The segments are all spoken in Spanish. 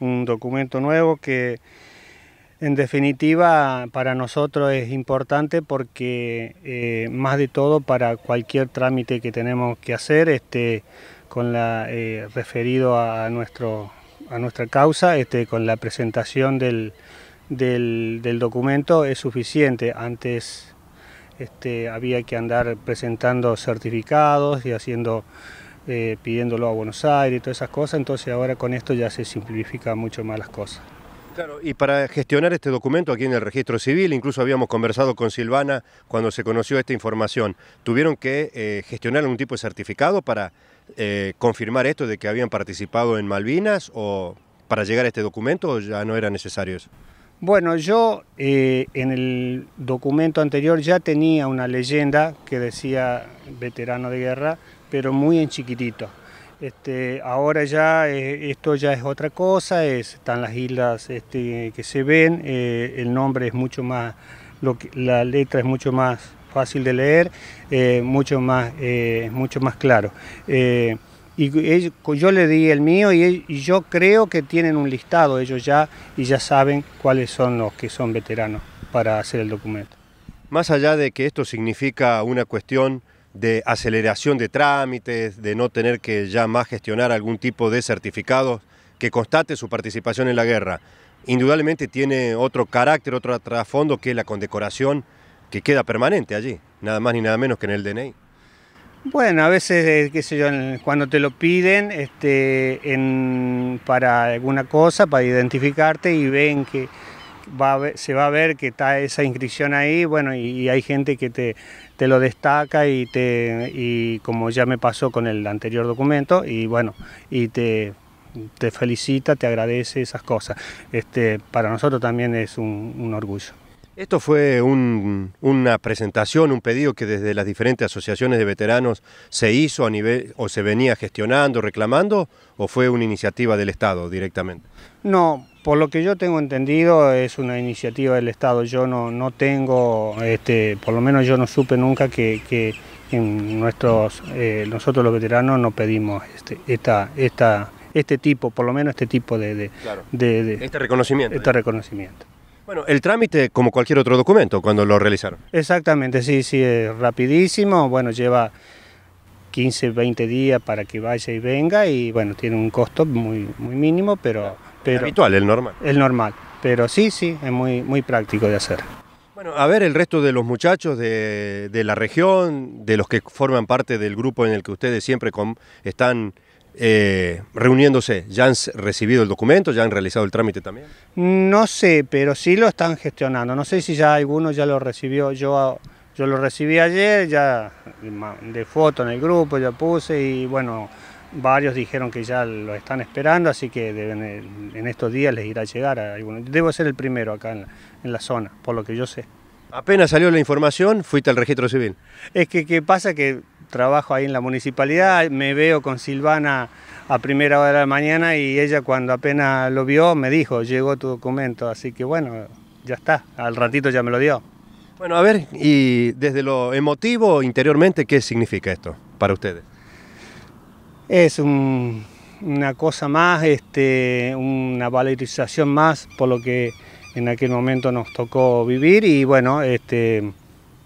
un documento nuevo que en definitiva para nosotros es importante porque eh, más de todo para cualquier trámite que tenemos que hacer este, con la, eh, referido a, nuestro, a nuestra causa, este, con la presentación del, del documento es suficiente. Antes este, había que andar presentando certificados y haciendo eh, pidiéndolo a Buenos Aires y todas esas cosas, entonces ahora con esto ya se simplifican mucho más las cosas. Claro, y para gestionar este documento aquí en el registro civil, incluso habíamos conversado con Silvana cuando se conoció esta información, ¿tuvieron que eh, gestionar algún tipo de certificado para eh, confirmar esto de que habían participado en Malvinas o para llegar a este documento o ya no era necesario eso? Bueno, yo en el documento anterior ya tenía una leyenda que decía veterano de guerra, pero muy en chiquitito. Este, ahora ya eh, esto ya es otra cosa, están las islas este, que se ven, eh, el nombre es mucho más, lo que, la letra es mucho más fácil de leer, eh, mucho, más, mucho más claro. y yo le di el mío y, y, yo creo que tienen un listado ellos ya y ya saben cuáles son los que son veteranos para hacer el documento. Más allá de que esto significa una cuestión de aceleración de trámites, de no tener que ya más gestionar algún tipo de certificado que constate su participación en la guerra. Indudablemente tiene otro carácter, otro trasfondo que la condecoración que queda permanente allí, nada más ni nada menos que en el DNI. Bueno, a veces, eh, qué sé yo, cuando te lo piden este, para alguna cosa, para identificarte y ven que se va a ver que está esa inscripción ahí, bueno, y, hay gente que te, lo destaca y te y como ya me pasó con el anterior documento, y bueno, y te, te felicita, te agradece esas cosas. Este, para nosotros también es un, orgullo. Esto fue una presentación, un pedido que desde las diferentes asociaciones de veteranos se hizo a nivel o se venía gestionando, reclamando, o fue una iniciativa del Estado directamente. No, por lo que yo tengo entendido es una iniciativa del Estado, yo no, no tengo, este, por lo menos yo no supe nunca que, en nuestros, eh, nosotros los veteranos no pedimos este, esta, esta, este tipo, por lo menos este tipo de... de, este reconocimiento. Este reconocimiento. Bueno, el trámite como cualquier otro documento cuando lo realizaron. Exactamente, sí, sí, es rapidísimo, bueno, lleva 15, 20 días para que vaya y venga y bueno, tiene un costo muy, muy mínimo, pero el habitual, el normal. El normal, pero sí, sí, es muy, muy práctico de hacer. Bueno, a ver el resto de los muchachos de, la región, de los que forman parte del grupo en el que ustedes siempre están eh, reuniéndose, ¿ya han recibido el documento? ¿Ya han realizado el trámite también? No sé, pero sí lo están gestionando. No sé si ya alguno ya lo recibió. Yo, yo lo recibí ayer, ya de foto en el grupo, ya puse y bueno, Varios dijeron que ya lo están esperando, así que deben, eh, en estos días les irá a llegar Debo ser el primero acá en la, zona, por lo que yo sé. Apenas salió la información, fuiste al registro civil. Es que qué pasa que trabajo ahí en la municipalidad, me veo con Silvana a primera hora de la mañana y ella cuando apenas lo vio me dijo, llegó tu documento, así que bueno, ya está, al ratito ya me lo dio. Bueno, a ver, y desde lo emotivo, interiormente, ¿qué significa esto para ustedes? Es una cosa más, este, una valorización más por lo que en aquel momento nos tocó vivir y bueno, este,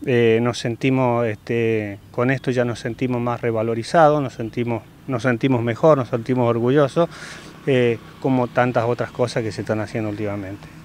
eh, nos sentimos, este, con esto ya nos sentimos más revalorizados, nos sentimos, mejor, nos sentimos orgullosos, eh, como tantas otras cosas que se están haciendo últimamente.